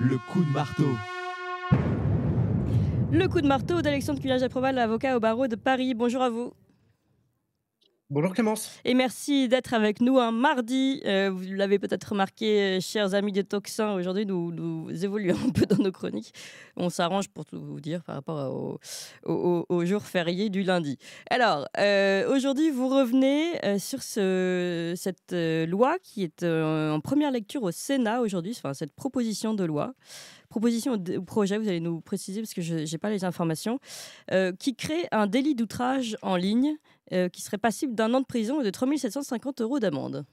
le coup de marteau. Le coup de marteau d'Alexandre Cuillage-Approval, l'avocat au barreau de Paris. Bonjour à vous. Bonjour Clémence. Et merci d'être avec nous un mardi. Euh, vous l'avez peut-être remarqué, euh, chers amis de Toxins, aujourd'hui nous, nous, évoluons un peu dans nos chroniques. On s'arrange pour tout vous dire par rapport au, au, au jour férié du lundi. Alors, euh, aujourd'hui vous revenez sur ce, cette loi qui est en première lecture au Sénat aujourd'hui, enfin cette proposition de loi proposition au projet, vous allez nous préciser parce que je n'ai pas les informations, qui crée un délit d'outrage en ligne euh, qui serait passible d'un an de prison et de 3750 euros d'amende.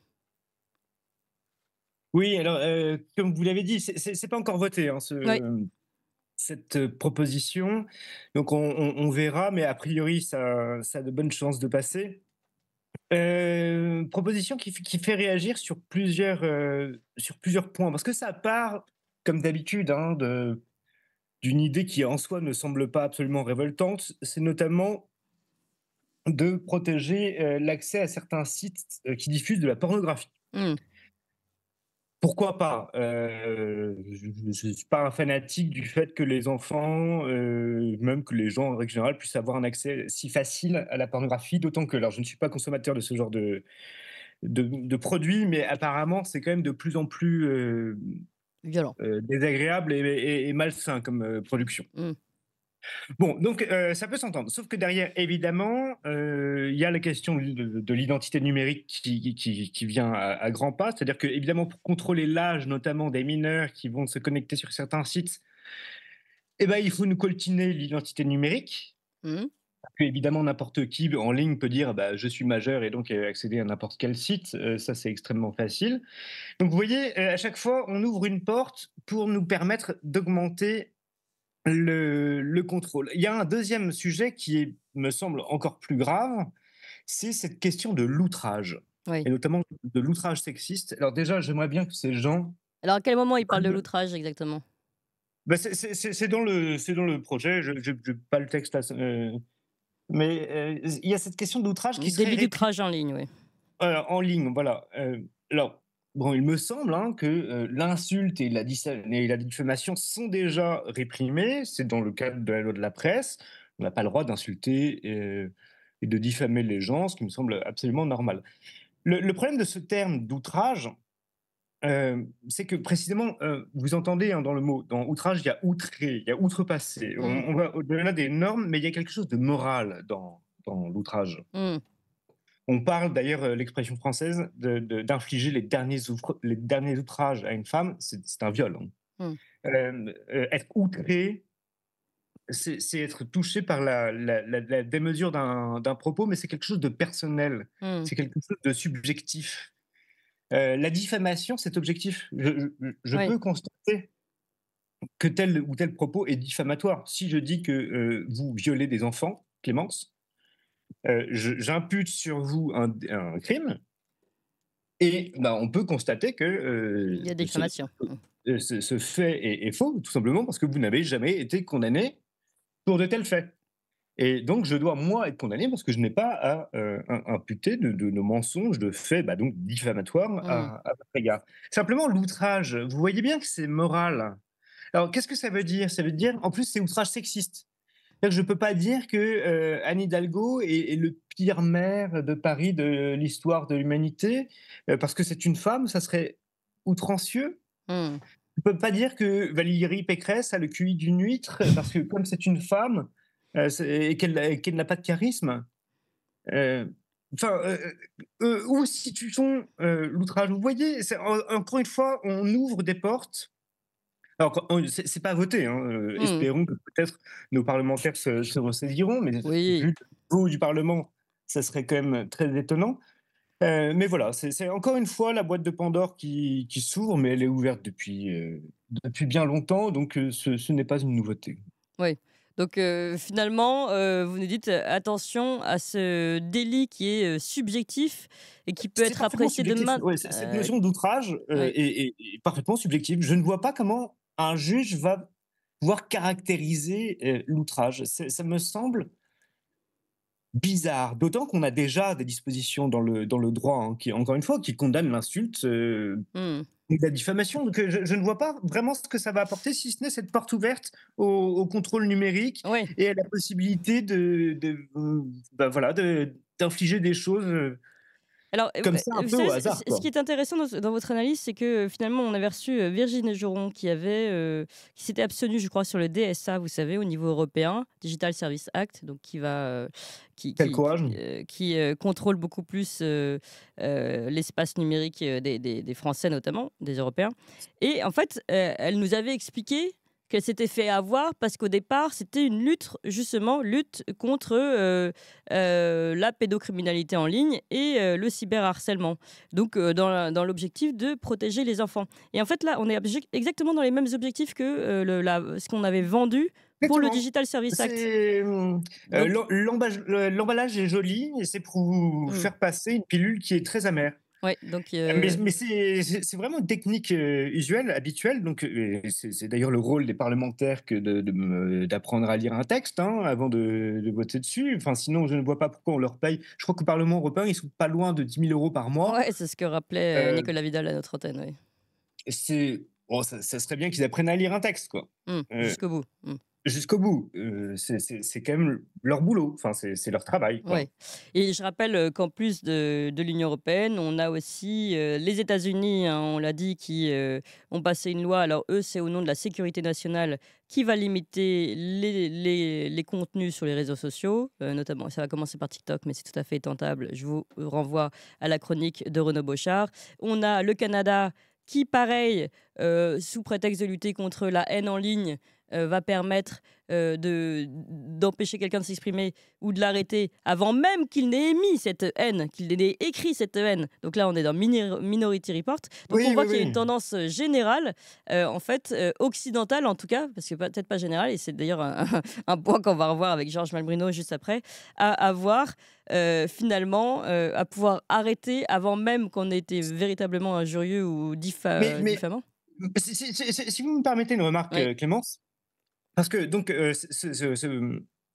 Oui, alors, euh, comme vous l'avez dit, c'est pas encore voté, hein, cette euh, proposition. Donc, on, verra, mais a priori, ça, ça a de bonnes chances de passer. proposition qui, fait réagir sur plusieurs, sur plusieurs points, parce que ça part, comme d'habitude, hein, d'une idée qui en soi ne semble pas absolument révoltante, c'est notamment de protéger euh, l'accès à certains sites euh, qui diffusent de la pornographie. Hmm. Pourquoi pas euh, Je ne suis pas un fanatique du fait que les enfants, même que les gens en règle générale, puissent avoir un accès si facile à la pornographie, d'autant que, alors je ne suis pas consommateur de ce genre de, produits, mais apparemment c'est quand même de plus en plus désagréable et, malsain comme production. Hmm. Bon, donc euh, ça peut s'entendre. Sauf que derrière, évidemment, euh, il y a la question de, l'identité numérique qui, vient à, grands pas. C'est-à-dire que, évidemment, pour contrôler l'âge, notamment des mineurs qui vont se connecter sur certains sites, eh ben, il faut nous coltiner l'identité numérique. Mmh. évidemment, n'importe qui en ligne peut dire bah, je suis majeur et donc euh, accéder à n'importe quel site. ça, c'est extrêmement facile. Donc, vous voyez, à chaque fois, on ouvre une porte pour nous permettre d'augmenter le, contrôle. Il y a un deuxième sujet qui me semble encore plus grave, c'est cette question de l'outrage, et notamment de l'outrage sexiste. Alors déjà, j'aimerais bien que ces gens... Alors à quel moment ils parlent de l'outrage exactement bah, C'est dans, le, le projet, je n'ai pas le texte euh, mais euh, il y a cette question d'outrage qui... Début d'outrage en ligne, oui. Euh, en ligne, voilà. alors, bon, il me semble hein, que euh, l'insulte et, et, la diffamation sont déjà réprimées. C'est dans le cadre de la loi de la presse. On n'a pas le droit d'insulter euh, et, de diffamer les gens, ce qui me semble absolument normal. Le, problème de ce terme d'outrage, euh, c'est que précisément, vous entendez hein, dans le mot, dans outrage, il y a outré, il y a outrepassé. On, mm. va au-delà des normes, mais il y a quelque chose de moral dans, l'outrage. Mm. On parle d'ailleurs, euh, l'expression française, d'infliger les, derniers outrages à une femme, c'est un viol. Hein. Hmm. Euh, euh, être outré, c'est être touché par la, démesure d'un propos, mais c'est quelque chose de personnel, hmm. c'est quelque chose de subjectif. la diffamation, c'est objectif. Je, peux constater que tel ou tel propos est diffamatoire. Si je dis que vous violez des enfants, Clémence, euh, j'impute sur vous un, crime, et bah, on peut constater que. Euh, Il y a des ce, ce, fait est, faux, tout simplement parce que vous n'avez jamais été condamné pour de tels faits. Et donc, je dois, moi, être condamné parce que je n'ai pas à euh, imputer de, de, mensonges, de faits bah, donc diffamatoires hmm. à, votre égard. Simplement, l'outrage, vous voyez bien que c'est moral. Alors, qu'est-ce que ça veut dire Ça veut dire, en plus, c'est outrage sexiste je ne peux pas dire que euh, Anne Hidalgo est, le pire maire de Paris de l'histoire de l'humanité, euh, parce que c'est une femme, ça serait outrancieux. Hmm. Je ne peux pas dire que Valérie Pécresse a le QI d'une huître, parce que comme c'est une femme euh, et qu'elle n'a pas de charisme. Enfin, où situe t l'outrage Vous voyez, encore une fois, on ouvre des portes alors, c'est pas voté. Hein, euh, mmh. Espérons que peut-être nos parlementaires se, ressaisiront, mais au vu du Parlement, ça serait quand même très étonnant. Euh, mais voilà, c'est encore une fois la boîte de Pandore qui, s'ouvre, mais elle est ouverte depuis, euh, depuis bien longtemps, donc ce, n'est pas une nouveauté. Oui. Donc finalement, vous nous dites attention à ce délit qui est subjectif et qui peut être apprécié de main. cette notion d'outrage est, parfaitement subjective. Je ne vois pas comment un juge va pouvoir caractériser euh, l'outrage. Ça me semble bizarre, d'autant qu'on a déjà des dispositions dans le, dans le droit, hein, qui, encore une fois, qui condamnent l'insulte euh, hmm. et la diffamation. Donc euh, je, ne vois pas vraiment ce que ça va apporter, si ce n'est cette porte ouverte au, contrôle numérique et à la possibilité de, bah, voilà, d'infliger des choses alors, Comme Ce qui est intéressant dans, votre analyse, c'est que euh, finalement, on avait reçu euh, Virginie Joron qui, avait, euh, qui s'était abstenue, je crois, sur le DSA, vous savez, au niveau européen, Digital Service Act, donc qui va. qui, contrôle beaucoup plus l'espace numérique des, des, Français, notamment, des Européens. Et en fait, elle nous avait expliqué qu'elle s'était fait avoir parce qu'au départ, c'était une lutte, justement, lutte contre euh, euh, la pédocriminalité en ligne et euh, le cyberharcèlement. Donc, dans l'objectif de protéger les enfants. Et en fait, là, on est exactement dans les mêmes objectifs que le, ce qu'on avait vendu pour le Digital Service Act. L'emballage est joli et c'est pour mmh. faire passer une pilule qui est très amère. Ouais, donc Mais, euh c'est vraiment une technique euh, usuelle, habituelle. Donc, euh, c'est d'ailleurs le rôle des parlementaires que d'apprendre à lire un texte hein, avant de, voter dessus. Enfin, sinon, je ne vois pas pourquoi on leur paye. Je crois qu'au Parlement européen, ils sont pas loin de 10 000 euros par mois. Ouais, c'est ce que rappelait Nicolas Vidal à notre antenne. C'est oh, ça, serait bien qu'ils apprennent à lire un texte, quoi. Mmh, Jusqu'au bout. Mmh jusqu'au bout. Euh, c'est quand même leur boulot, enfin, c'est leur travail. Et je rappelle euh, qu'en plus de, l'Union européenne, on a aussi euh, les États-Unis, hein, on l'a dit, qui ont passé une loi. Alors, eux, c'est au nom de la sécurité nationale qui va limiter les, contenus sur les réseaux sociaux, notamment, ça va commencer par TikTok, mais c'est tout à fait tentable. Je vous renvoie à la chronique de Renaud Bochard. On a le Canada qui, pareil, sous prétexte de lutter contre la haine en ligne, euh, va permettre euh, d'empêcher quelqu'un de s'exprimer ou de l'arrêter avant même qu'il n'ait émis cette haine, qu'il n'ait écrit cette haine. Donc là, on est dans Minority Report. Donc on voit qu'il y a une tendance euh, générale, en fait, occidentale en tout cas, parce que peut-être pas générale, et c'est d'ailleurs un, point qu'on va revoir avec Georges Malbrino juste après, à avoir finalement à pouvoir arrêter avant même qu'on ait été véritablement injurieux ou mais, diffamant. si, vous me permettez une remarque, Clémence, parce que donc euh,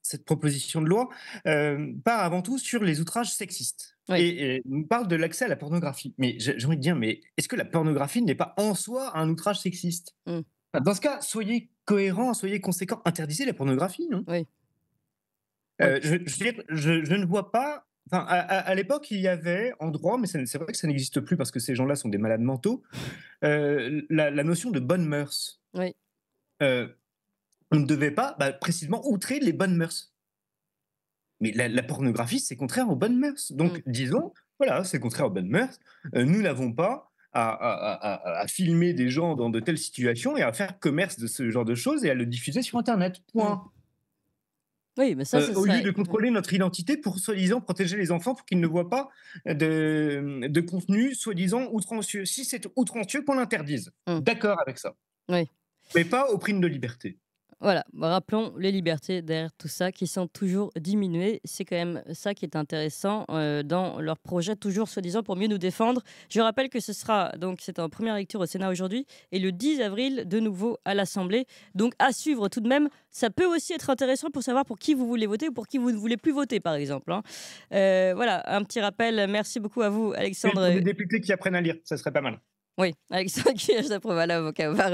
cette proposition de loi euh, part avant tout sur les outrages sexistes. Et, nous parle de l'accès à la pornographie. Mais j'ai envie de dire, mais est-ce que la pornographie n'est pas en soi un outrage sexiste mm. Dans ce cas, soyez cohérents, soyez conséquent, interdisez la pornographie, non Oui. Euh, je, ne vois pas. Enfin, à, l'époque, il y avait en droit, mais c'est vrai que ça n'existe plus parce que ces gens-là sont des malades mentaux, la, la, notion de bonne mœurs. Oui. Euh, on ne devait pas bah, précisément outrer les bonnes mœurs. Mais la, pornographie, c'est contraire aux bonnes mœurs. Donc, mm. disons, voilà, c'est contraire aux bonnes mœurs. Euh, nous n'avons pas à, filmer des gens dans de telles situations et à faire commerce de ce genre de choses et à le diffuser sur Internet. Point. Mm. Oui, mais ça, euh, c'est au lieu de contrôler notre identité pour soi-disant protéger les enfants pour qu'ils ne voient pas de, contenu soi-disant outrancieux. Si c'est outrancieux, qu'on l'interdise. Mm. D'accord avec ça. Oui. Mais pas aux primes de liberté. Voilà, rappelons les libertés derrière tout ça qui sont toujours diminuées. C'est quand même ça qui est intéressant euh, dans leur projet, toujours soi-disant pour mieux nous défendre. Je rappelle que ce sera, donc c'est en première lecture au Sénat aujourd'hui, et le 10 avril de nouveau à l'Assemblée. Donc à suivre tout de même. Ça peut aussi être intéressant pour savoir pour qui vous voulez voter ou pour qui vous ne voulez plus voter, par exemple. Hein. Euh, voilà, un petit rappel. Merci beaucoup à vous, Alexandre. les députés qui apprennent à lire, ça serait pas mal. Oui, Alexandre à l'avocat.